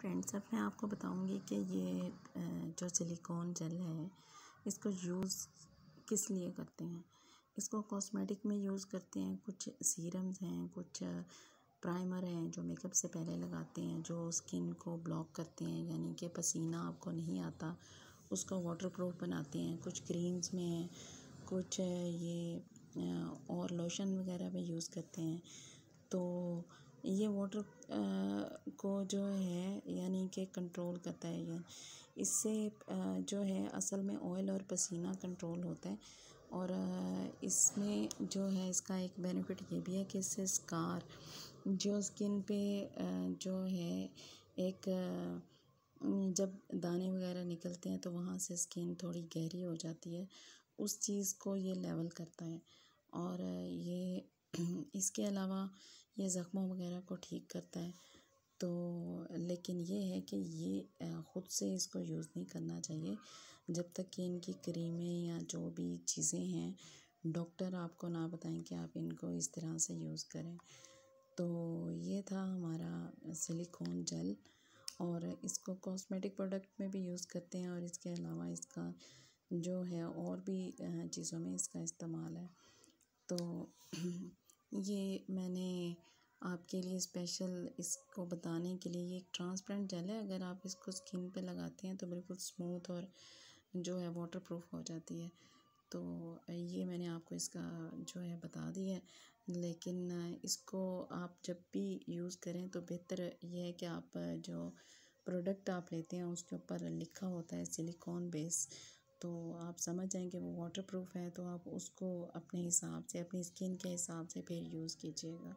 friends अब मैं आपको बताऊंगी कि ये जो सिलिकॉन जेल है इसको यूज़ किस लिए करते हैं इसको कॉस्मेटिक में यूज़ करते हैं कुछ सीरम्स हैं कुछ प्राइमर हैं जो मेकअप से पहले लगाते हैं जो स्किन को ब्लॉक करते हैं यानी कि पसीना आपको नहीं आता उसको वाटर प्रूफ बनाते हैं कुछ क्रीम्स में हैं कुछ ये और लोशन वगैरह में यूज़ करते हैं तो ये वाटर को जो है यानी कि कंट्रोल करता है ये इससे जो है असल में ऑयल और पसीना कंट्रोल होता है और इसमें जो है इसका एक बेनिफिट ये भी है कि इससे स्कार जो स्किन पे जो है एक जब दाने वगैरह निकलते हैं तो वहाँ से स्किन थोड़ी गहरी हो जाती है उस चीज़ को ये लेवल करता है और ये इसके अलावा ये ज़ख्मों वगैरह को ठीक करता है तो लेकिन ये है कि ये ख़ुद से इसको यूज़ नहीं करना चाहिए जब तक कि इनकी क्रीमें या जो भी चीज़ें हैं डॉक्टर आपको ना बताएं कि आप इनको इस तरह से यूज़ करें तो ये था हमारा सिलिकॉन जेल और इसको कॉस्मेटिक प्रोडक्ट में भी यूज़ करते हैं और इसके अलावा इसका जो है और भी चीज़ों में इसका इस्तेमाल है तो ये मैंने आपके लिए स्पेशल इसको बताने के लिए ये एक ट्रांसपेरेंट जेल है अगर आप इसको स्किन पे लगाते हैं तो बिल्कुल स्मूथ और जो है वाटर प्रूफ हो जाती है तो ये मैंने आपको इसका जो है बता दिया है लेकिन इसको आप जब भी यूज़ करें तो बेहतर यह है कि आप जो प्रोडक्ट आप लेते हैं उसके ऊपर लिखा होता है सिलिकॉन बेस तो आप समझ जाएं कि वो वाटर प्रूफ है तो आप उसको अपने हिसाब से अपनी स्किन के हिसाब से फिर यूज़ कीजिएगा